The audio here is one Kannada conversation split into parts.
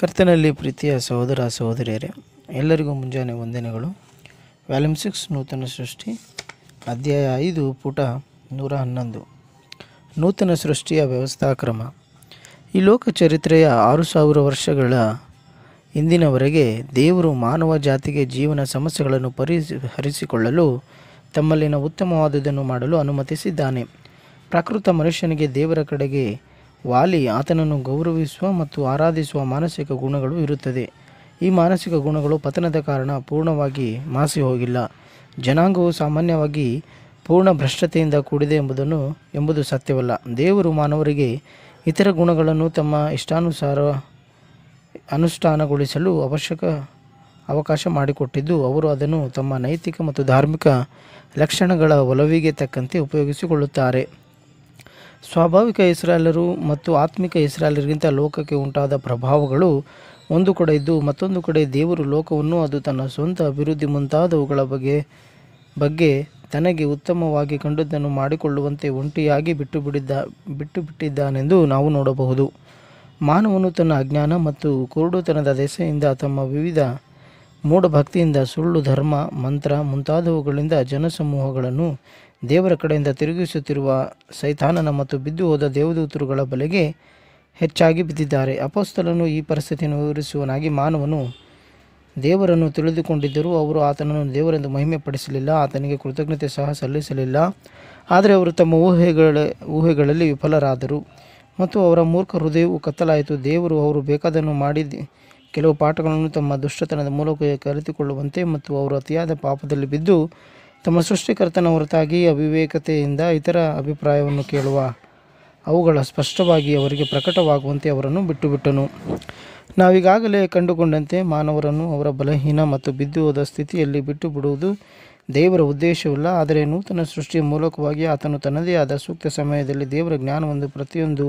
ಕರ್ತನಲ್ಲಿ ಪ್ರೀತಿಯ ಸಹೋದರ ಸಹೋದರಿಯರೇ ಎಲ್ಲರಿಗೂ ಮುಂಜಾನೆ ವಂದನೆಗಳು ವ್ಯಾಲ್ಯೂಮ್ ಸಿಕ್ಸ್ ನೂತನ ಸೃಷ್ಟಿ ಅಧ್ಯಾಯ ಐದು ಪುಟ ನೂರ ಹನ್ನೊಂದು ನೂತನ ಸೃಷ್ಟಿಯ ವ್ಯವಸ್ಥಾ ಕ್ರಮ ಈ ಲೋಕ ಚರಿತ್ರೆಯ ಆರು ಸಾವಿರ ವರ್ಷಗಳ ಇಂದಿನವರೆಗೆ ದೇವರು ಮಾನವ ಜಾತಿಗೆ ಜೀವನ ಸಮಸ್ಯೆಗಳನ್ನು ಪರಿಹರಿಸಿಕೊಳ್ಳಲು ತಮ್ಮಲ್ಲಿನ ಉತ್ತಮವಾದುದನ್ನು ಮಾಡಲು ಅನುಮತಿಸಿದ್ದಾನೆ ಪ್ರಾಕೃತ ಮನುಷ್ಯನಿಗೆ ದೇವರ ಕಡೆಗೆ ವಾಲಿ ಆತನನ್ನು ಗೌರವಿಸುವ ಮತ್ತು ಆರಾಧಿಸುವ ಮಾನಸಿಕ ಗುಣಗಳು ಇರುತ್ತದೆ ಈ ಮಾನಸಿಕ ಗುಣಗಳು ಪತನದ ಕಾರಣ ಪೂರ್ಣವಾಗಿ ಮಾಸಿ ಹೋಗಿಲ್ಲ ಜನಾಂಗವು ಸಾಮಾನ್ಯವಾಗಿ ಪೂರ್ಣ ಭ್ರಷ್ಟತೆಯಿಂದ ಕೂಡಿದೆ ಎಂಬುದನ್ನು ಎಂಬುದು ಸತ್ಯವಲ್ಲ ದೇವರು ಮಾನವರಿಗೆ ಇತರ ಗುಣಗಳನ್ನು ತಮ್ಮ ಇಷ್ಟಾನುಸಾರ ಅನುಷ್ಠಾನಗೊಳಿಸಲು ಅವಶ್ಯಕ ಅವಕಾಶ ಮಾಡಿಕೊಟ್ಟಿದ್ದು ಅವರು ಅದನ್ನು ತಮ್ಮ ನೈತಿಕ ಮತ್ತು ಧಾರ್ಮಿಕ ಲಕ್ಷಣಗಳ ಒಲವಿಗೆ ತಕ್ಕಂತೆ ಉಪಯೋಗಿಸಿಕೊಳ್ಳುತ್ತಾರೆ ಸ್ವಾಭಾವಿಕ ಇಸ್ರಾಯೇಲರು ಮತ್ತು ಆತ್ಮಿಕ ಇಸ್ರಾಯೇಲರಿಗಿಂತ ಲೋಕಕ್ಕೆ ಉಂಟಾದ ಪ್ರಭಾವಗಳು ಒಂದು ಕಡೆ ಇದ್ದು ಮತ್ತೊಂದು ಕಡೆ ದೇವರು ಲೋಕವನ್ನು ಅದು ತನ್ನ ಸ್ವಂತ ಅಭಿವೃದ್ಧಿ ಮುಂತಾದವುಗಳ ಬಗ್ಗೆ ಬಗ್ಗೆ ತನಗೆ ಉತ್ತಮವಾಗಿ ಕಂಡದ್ದನ್ನು ಮಾಡಿಕೊಳ್ಳುವಂತೆ ಒಂಟಿಯಾಗಿ ಬಿಟ್ಟು ಬಿಡಿದ್ದ ಬಿಟ್ಟು ಬಿಟ್ಟಿದ್ದಾನೆಂದು ನಾವು ನೋಡಬಹುದು ಮಾನವನು ತನ್ನ ಅಜ್ಞಾನ ಮತ್ತು ಕುರುಡುತನದ ದೆಸೆಯಿಂದ ತಮ್ಮ ವಿವಿಧ ಮೂಢಭಕ್ತಿಯಿಂದ ಸುಳ್ಳು ಧರ್ಮ ಮಂತ್ರ ಮುಂತಾದವುಗಳಿಂದ ಜನಸಮೂಹಗಳನ್ನು ದೇವರ ಕಡೆಯಿಂದ ತಿರುಗಿಸುತ್ತಿರುವ ಸೈತಾನನ ಮತ್ತು ಬಿದ್ದು ಹೋದ ದೇವದೂತರುಗಳ ಬಲೆಗೆ ಹೆಚ್ಚಾಗಿ ಬಿದ್ದಿದ್ದಾರೆ ಅಪೋಸ್ತಲನ್ನು ಈ ಪರಿಸ್ಥಿತಿಯನ್ನು ವಿವರಿಸುವನಾಗಿ ಮಾನವನು ದೇವರನ್ನು ತಿಳಿದುಕೊಂಡಿದ್ದರೂ ಅವರು ಆತನನ್ನು ದೇವರೆಂದು ಮಹಿಮೆ ಪಡಿಸಲಿಲ್ಲ ಆತನಿಗೆ ಕೃತಜ್ಞತೆ ಸಹ ಸಲ್ಲಿಸಲಿಲ್ಲ ಆದರೆ ಅವರು ತಮ್ಮ ಊಹೆಗಳ ಊಹೆಗಳಲ್ಲಿ ವಿಫಲರಾದರು ಮತ್ತು ಅವರ ಮೂರ್ಖ ಹೃದಯವು ಕತ್ತಲಾಯಿತು ದೇವರು ಅವರು ಬೇಕಾದನ್ನು ಮಾಡಿ ಕೆಲವು ಪಾಠಗಳನ್ನು ತಮ್ಮ ದುಷ್ಟತನದ ಮೂಲಕ ಕಲಿತುಕೊಳ್ಳುವಂತೆ ಮತ್ತು ಅವರು ಅತಿಯಾದ ಪಾಪದಲ್ಲಿ ಬಿದ್ದು ತಮ್ಮ ಸೃಷ್ಟಿಕರ್ತನ ಹೊರತಾಗಿ ಅವಿವೇಕತೆಯಿಂದ ಇತರ ಅಭಿಪ್ರಾಯವನ್ನು ಕೇಳುವ ಅವುಗಳ ಸ್ಪಷ್ಟವಾಗಿ ಅವರಿಗೆ ಪ್ರಕಟವಾಗುವಂತೆ ಅವರನ್ನು ಬಿಟ್ಟುಬಿಟ್ಟನು ನಾವೀಗಾಗಲೇ ಕಂಡುಕೊಂಡಂತೆ ಮಾನವರನ್ನು ಅವರ ಬಲಹೀನ ಮತ್ತು ಬಿದ್ದು ಹೋದ ಸ್ಥಿತಿಯಲ್ಲಿ ಬಿಟ್ಟು ಬಿಡುವುದು ದೇವರ ಉದ್ದೇಶವಿಲ್ಲ ಆದರೆ ನೂತನ ಸೃಷ್ಟಿಯ ಮೂಲಕವಾಗಿ ಆತನು ತನ್ನದೇ ಆದ ಸೂಕ್ತ ಸಮಯದಲ್ಲಿ ದೇವರ ಜ್ಞಾನವೊಂದು ಪ್ರತಿಯೊಂದು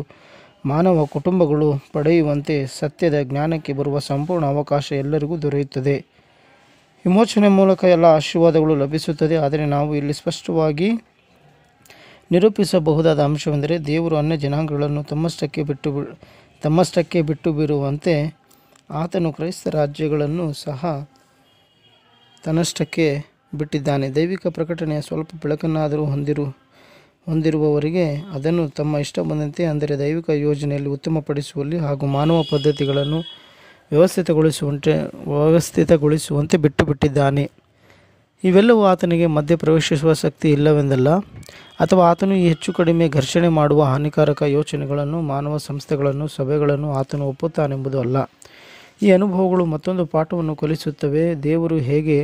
ಮಾನವ ಕುಟುಂಬಗಳು ಪಡೆಯುವಂತೆ ಸತ್ಯದ ಜ್ಞಾನಕ್ಕೆ ಬರುವ ಸಂಪೂರ್ಣ ಅವಕಾಶ ಎಲ್ಲರಿಗೂ ದೊರೆಯುತ್ತದೆ ವಿಮೋಚನೆ ಮೂಲಕ ಎಲ್ಲ ಆಶೀರ್ವಾದಗಳು ಲಭಿಸುತ್ತದೆ ಆದರೆ ನಾವು ಇಲ್ಲಿ ಸ್ಪಷ್ಟವಾಗಿ ನಿರೂಪಿಸಬಹುದಾದ ಅಂಶವೆಂದರೆ ದೇವರು ಅನ್ಯ ಜನಾಂಗಗಳನ್ನು ತಮ್ಮಷ್ಟಕ್ಕೆ ಬಿಟ್ಟು ತಮ್ಮಷ್ಟಕ್ಕೆ ಬಿಟ್ಟು ಬಿಡುವಂತೆ ಆತನು ಕ್ರೈಸ್ತ ರಾಜ್ಯಗಳನ್ನು ಸಹ ತನ್ನಷ್ಟಕ್ಕೆ ಬಿಟ್ಟಿದ್ದಾನೆ ದೈವಿಕ ಪ್ರಕಟಣೆಯ ಸ್ವಲ್ಪ ಬೆಳಕನ್ನಾದರೂ ಹೊಂದಿರು ಹೊಂದಿರುವವರಿಗೆ ಅದನ್ನು ತಮ್ಮ ಇಷ್ಟ ಬಂದಂತೆ ಅಂದರೆ ದೈವಿಕ ಯೋಜನೆಯಲ್ಲಿ ಉತ್ತಮಪಡಿಸುವಲ್ಲಿ ಹಾಗೂ ಮಾನವ ಪದ್ಧತಿಗಳನ್ನು ವ್ಯವಸ್ಥಿತಗೊಳಿಸುವಂತೆ ವ್ಯವಸ್ಥಿತಗೊಳಿಸುವಂತೆ ಬಿಟ್ಟು ಬಿಟ್ಟಿದ್ದಾನೆ ಇವೆಲ್ಲವೂ ಆತನಿಗೆ ಮಧ್ಯ ಪ್ರವೇಶಿಸುವ ಶಕ್ತಿ ಇಲ್ಲವೆಂದಲ್ಲ ಅಥವಾ ಆತನು ಈ ಹೆಚ್ಚು ಕಡಿಮೆ ಘರ್ಷಣೆ ಮಾಡುವ ಹಾನಿಕಾರಕ ಯೋಚನೆಗಳನ್ನು ಮಾನವ ಸಂಸ್ಥೆಗಳನ್ನು ಸಭೆಗಳನ್ನು ಆತನು ಒಪ್ಪುತ್ತಾನೆಂಬುದು ಅಲ್ಲ ಈ ಅನುಭವಗಳು ಮತ್ತೊಂದು ಪಾಠವನ್ನು ಕಲಿಸುತ್ತವೆ ದೇವರು ಹೇಗೆ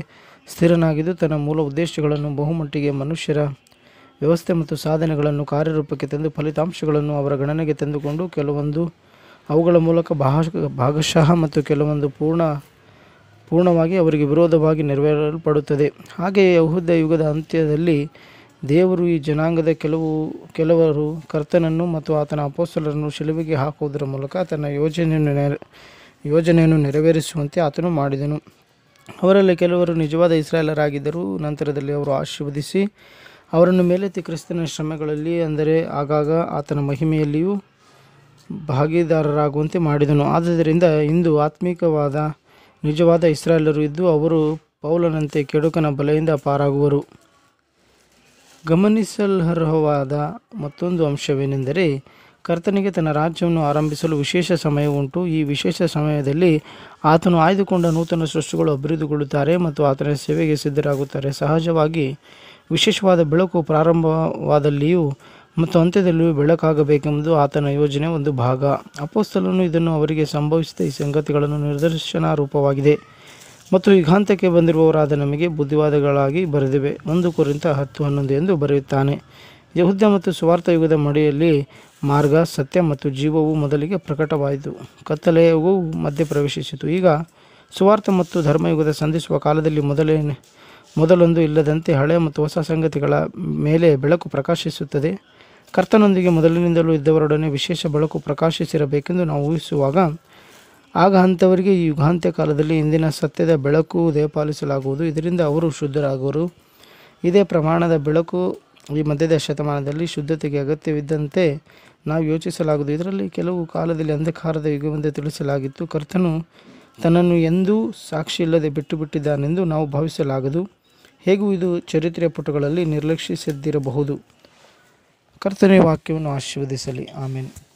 ಸ್ಥಿರನಾಗಿದ್ದು ತನ್ನ ಮೂಲ ಉದ್ದೇಶಗಳನ್ನು ಬಹುಮಟ್ಟಿಗೆ ಮನುಷ್ಯರ ವ್ಯವಸ್ಥೆ ಮತ್ತು ಸಾಧನೆಗಳನ್ನು ಕಾರ್ಯರೂಪಕ್ಕೆ ತಂದು ಫಲಿತಾಂಶಗಳನ್ನು ಅವರ ಗಣನೆಗೆ ತಂದುಕೊಂಡು ಕೆಲವೊಂದು ಅವುಗಳ ಮೂಲಕ ಭಾಗಶಃ ಮತ್ತು ಕೆಲವೊಂದು ಪೂರ್ಣ ಪೂರ್ಣವಾಗಿ ಅವರಿಗೆ ವಿರೋಧವಾಗಿ ನೆರವೇರಲ್ಪಡುತ್ತದೆ ಹಾಗೆಯೇ ಯಹೂದ ಯುಗದ ಅಂತ್ಯದಲ್ಲಿ ದೇವರು ಈ ಜನಾಂಗದ ಕೆಲವು ಕೆಲವರು ಕರ್ತನನ್ನು ಮತ್ತು ಆತನ ಅಪೋಸ್ತಲರನ್ನು ಶಿಲುಬೆಗೆ ಹಾಕುವುದರ ಮೂಲಕ ತನ್ನ ಯೋಜನೆಯನ್ನು ನೆರ ಯೋಜನೆಯನ್ನು ನೆರವೇರಿಸುವಂತೆ ಆತನು ಮಾಡಿದನು ಅವರಲ್ಲಿ ಕೆಲವರು ನಿಜವಾದ ಇಸ್ರಾಯೇಲರಾಗಿದ್ದರು ನಂತರದಲ್ಲಿ ಅವರು ಆಶೀರ್ವದಿಸಿ ಅವರನ್ನು ಮೇಲೆತ್ತಿ ಕ್ರಿಸ್ತನ ಶ್ರಮಗಳಲ್ಲಿ ಅಂದರೆ ಆಗಾಗ ಆತನ ಮಹಿಮೆಯಲ್ಲಿಯೂ ಭಾಗಿದಾರರಾಗುವಂತೆ ಮಾಡಿದನು ಆದ್ದರಿಂದ ಇಂದು ಆತ್ಮಿಕವಾದ ನಿಜವಾದ ಇಸ್ರಾಯೇಲರು ಇದ್ದು ಅವರು ಪೌಲನಂತೆ ಕೆಡುಕನ ಬಲೆಯಿಂದ ಪಾರಾಗುವರು ಗಮನಿಸಲರ್ಹವಾದ ಮತ್ತೊಂದು ಅಂಶವೇನೆಂದರೆ ಕರ್ತನಿಗೆ ತನ್ನ ರಾಜ್ಯವನ್ನು ಆರಂಭಿಸಲು ವಿಶೇಷ ಸಮಯ ಉಂಟು ಈ ವಿಶೇಷ ಸಮಯದಲ್ಲಿ ಆತನು ಆಯ್ದುಕೊಂಡ ನೂತನ ಸೃಷ್ಟಿಗಳು ಅಭಿವೃದ್ಧಿಗೊಳ್ಳುತ್ತಾರೆ ಮತ್ತು ಆತನ ಸೇವೆಗೆ ಸಿದ್ಧರಾಗುತ್ತಾರೆ ಸಹಜವಾಗಿ ವಿಶೇಷವಾದ ಬೆಳಕು ಪ್ರಾರಂಭವಾದಲ್ಲಿಯೂ ಮತ್ತು ಅಂತ್ಯದಲ್ಲಿಯೂ ಬೆಳಕಾಗಬೇಕೆಂಬುದು ಆತನ ಯೋಜನೆ ಒಂದು ಭಾಗ ಅಪೋಸ್ತಲನು ಇದನ್ನು ಅವರಿಗೆ ಸಂಭವಿಸಿದ ಈ ಸಂಗತಿಗಳನ್ನು ನಿರ್ದರ್ಶನ ರೂಪವಾಗಿದೆ ಮತ್ತು ಯುಗಾಂತಕ್ಕೆ ಬಂದಿರುವವರಾದ ನಮಗೆ ಬುದ್ಧಿವಾದಗಳಾಗಿ ಬರೆದಿವೆ ಒಂದು ಕುರಿತ ಹತ್ತು ಹನ್ನೊಂದು ಎಂದು ಬರೆಯುತ್ತಾನೆ ಯಹುದ್ಯ ಮತ್ತು ಸ್ವಾರ್ಥ ಯುಗದ ಮಡಿಯಲ್ಲಿ ಮಾರ್ಗ ಸತ್ಯ ಮತ್ತು ಜೀವವು ಮೊದಲಿಗೆ ಪ್ರಕಟವಾಯಿತು ಕತ್ತಲೆಯವು ಮಧ್ಯೆ ಪ್ರವೇಶಿಸಿತು ಈಗ ಸ್ವಾರ್ಥ ಮತ್ತು ಧರ್ಮಯುಗದ ಸಂಧಿಸುವ ಕಾಲದಲ್ಲಿ ಮೊದಲೇ ಮೊದಲೊಂದು ಇಲ್ಲದಂತೆ ಹಳೆ ಮತ್ತು ಹೊಸ ಸಂಗತಿಗಳ ಮೇಲೆ ಬೆಳಕು ಪ್ರಕಾಶಿಸುತ್ತದೆ ಕರ್ತನೊಂದಿಗೆ ಮೊದಲಿನಿಂದಲೂ ಇದ್ದವರೊಡನೆ ವಿಶೇಷ ಬೆಳಕು ಪ್ರಕಾಶಿಸಿರಬೇಕೆಂದು ನಾವು ಊಹಿಸುವಾಗ ಆಗ ಅಂಥವರಿಗೆ ಈ ಯುಗಾಂತ್ಯ ಕಾಲದಲ್ಲಿ ಇಂದಿನ ಸತ್ಯದ ಬೆಳಕು ದಯಪಾಲಿಸಲಾಗುವುದು ಇದರಿಂದ ಅವರು ಶುದ್ಧರಾಗುವರು ಇದೇ ಪ್ರಮಾಣದ ಬೆಳಕು ಈ ಮಧ್ಯದ ಶತಮಾನದಲ್ಲಿ ಶುದ್ಧತೆಗೆ ಅಗತ್ಯವಿದ್ದಂತೆ ನಾವು ಯೋಚಿಸಲಾಗುವುದು ಇದರಲ್ಲಿ ಕೆಲವು ಕಾಲದಲ್ಲಿ ಅಂಧಕಾರದ ಯುಗವೆಂದು ತಿಳಿಸಲಾಗಿತ್ತು ಕರ್ತನು ತನ್ನನ್ನು ಎಂದೂ ಸಾಕ್ಷಿ ಇಲ್ಲದೆ ಬಿಟ್ಟು ಬಿಟ್ಟಿದ್ದಾನೆಂದು ನಾವು ಭಾವಿಸಲಾಗದು ಹೇಗೂ ಇದು ಚರಿತ್ರೆಯ ಪುಟಗಳಲ್ಲಿ ನಿರ್ಲಕ್ಷಿಸದಿರಬಹುದು ಕರ್ತನೇ ವಾಕ್ಯವನ್ನು ಆಶೀರ್ವದಿಸಲಿ ಆಮೇಲೆ